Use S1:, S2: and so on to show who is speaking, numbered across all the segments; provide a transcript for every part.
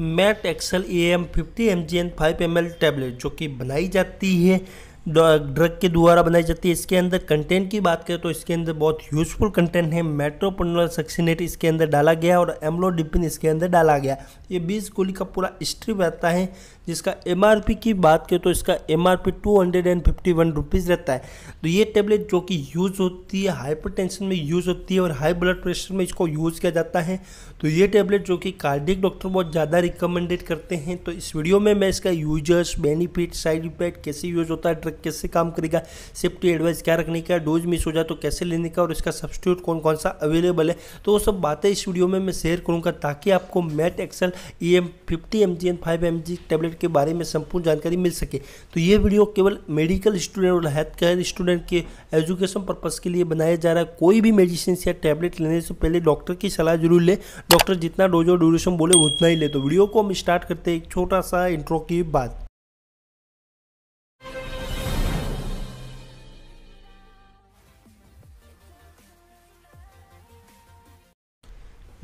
S1: mat XL A M fifty M G N five M L tablet जो कि बनाई जाती है ड्रग के द्वारा बनाई जाती है इसके अंदर कंटेंट की बात करें तो इसके अंदर बहुत यूजफुल कंटेंट है मेट्रोपोनल सक्सीनेट इसके अंदर डाला गया और एम्लोडिपिन इसके अंदर डाला गया ये बीस गोली का पूरा स्ट्रिप रहता है जिसका एम की बात करें तो इसका एम आर पी रहता है तो ये टेबलेट जो कि यूज़ होती है हाइपर में यूज़ होती है और हाई ब्लड प्रेशर में इसको यूज़ किया जाता है तो ये टेबलेट जो कि कार्डिक डॉक्टर बहुत ज़्यादा रिकमेंडेड करते हैं तो इस वीडियो में मैं इसका यूजर्स बेनिफिट साइड इफेक्ट कैसे यूज़ होता है कैसे काम करेगा सेफ्टी एडवाइस क्या रखने का डोज मिस हो जाए तो कैसे लेने का और इसका सब्सिट्यूट कौन कौन सा अवेलेबल है तो वो सब बातें इस वीडियो में मैं शेयर करूँगा ताकि आपको Met XL E M fifty M G N five M G tablet के बारे में संपूर्ण जानकारी मिल सके तो ये वीडियो केवल मेडिकल स्टूडेंट और हेल्थ केयर स्टूडेंट के एजुकेशन पर्पज़ के लिए बनाया जा रहा है कोई भी मेडिसिन या टैबलेट लेने से पहले डॉक्टर की सलाह जरूर ले डॉक्टर जितना डोज और ड्यूरेशन बोले उतना ही ले तो वीडियो को हम स्टार्ट करते हैं एक छोटा सा इंट्रो की बात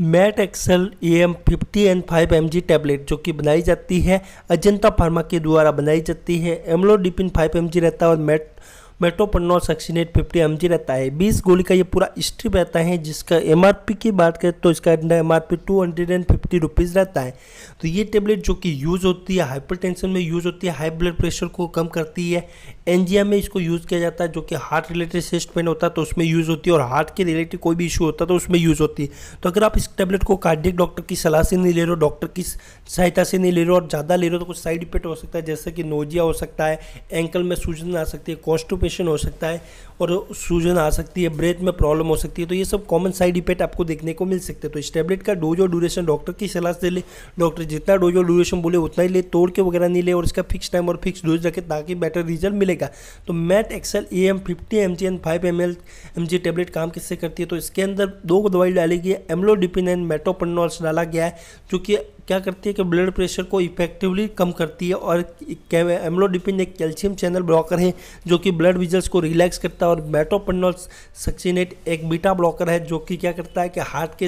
S1: Met XL A M fifty and five M G tablet जो कि बनाई जाती है अजंता फार्मा के द्वारा बनाई जाती है एमलोडिपिन फाइव एम जी रहता है और Met metoprolol succinate fifty M G रहता है बीस गोली का ये पूरा स्ट्रिप रहता है जिसका एम आर पी की बात करें तो इसका M R P two hundred and fifty rupees रहता है तो ये टेबलेट जो कि यूज़ होती है हाइपर टेंशन में यूज़ होती है हाई ब्लड प्रेशर को कम करती है एनजीएम में इसको यूज़ किया जाता है जो कि हार्ट रिलेटेड चेस्ट पेन होता है तो उसमें यूज़ होती है और हार्ट के रिलेटेड कोई भी इशू होता है तो उसमें यूज़ होती है तो अगर आप इस टैबलेट को कार्डिक डॉक्टर की सलाह से नहीं ले रहे हो डॉक्टर की सहायता से नहीं ले रहे हो और ज़्यादा ले रहे हो तो कुछ साइड इफेक्ट हो सकता है जैसे कि नोजिया हो सकता है एंकल में सूजन आ सकती है कॉन्स्टिपेशन हो सकता है और सूजन आ सकती है ब्रेथ में प्रॉब्लम हो सकती है तो ये सब कॉमन साइड इफेक्ट आपको देखने को मिल सकते हैं तो इस टैबलेट का डोज और ड्यूरेशन डॉक्टर की सलाह से ले डॉक्टर जितना डोज और ड्यूरेशन बोले उतना ही ले तोड़ के वगैरह नहीं ले और इसका फिक्स टाइम और फिक्स डोज रखे ताकि बेटर रिजल्ट मिलेगा का तो Met XL A M fifty M G N five M L M G tablet काम किससे करती है तो इसके अंदर दो दवाई डाली गई है एम्लोडिपिन एंड मेटोपनोल्स डाला गया है जो कि क्या करती है कि ब्लड प्रेशर को इफेक्टिवली कम करती है और एम्लोडिपिन एक कैल्शियम चैनल ब्लॉकर है जो कि ब्लड विजल्स को रिलैक्स करता है और मेटोपनोल सक्सीनेट एक बीटा ब्लॉकर है जो कि क्या करता है कि हार्ट के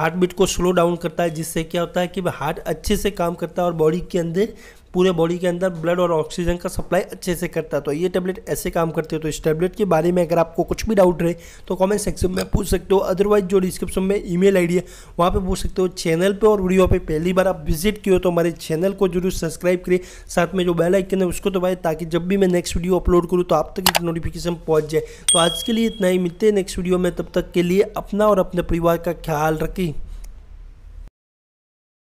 S1: हार्ट बीट को स्लो डाउन करता है जिससे क्या होता है कि हार्ट अच्छे से काम करता है और बॉडी के अंदर पूरे बॉडी के अंदर ब्लड और ऑक्सीजन का सप्लाई अच्छे से करता है तो ये टैबलेट ऐसे काम करते हो तो इस टैबलेट के बारे में अगर आपको कुछ भी डाउट रहे तो कमेंट सेक्शन में पूछ सकते हो अदरवाइज जो डिस्क्रिप्शन में ईमेल आईडी है वहाँ पे पूछ सकते हो चैनल पे और वीडियो पे पहली बार आप विजिट किए तो हमारे चैनल को जरूर सब्सक्राइब करिए साथ में जो बेलाइकन है उसको दबाए ताकि जब भी मैं नेक्स्ट वीडियो अपलोड करूँ तो आप तक नोटिफिकेशन पहुँच जाए तो आज के लिए इतना ही मिलते हैं नेक्स्ट वीडियो में तब तक के लिए अपना और अपने परिवार का ख्याल रखें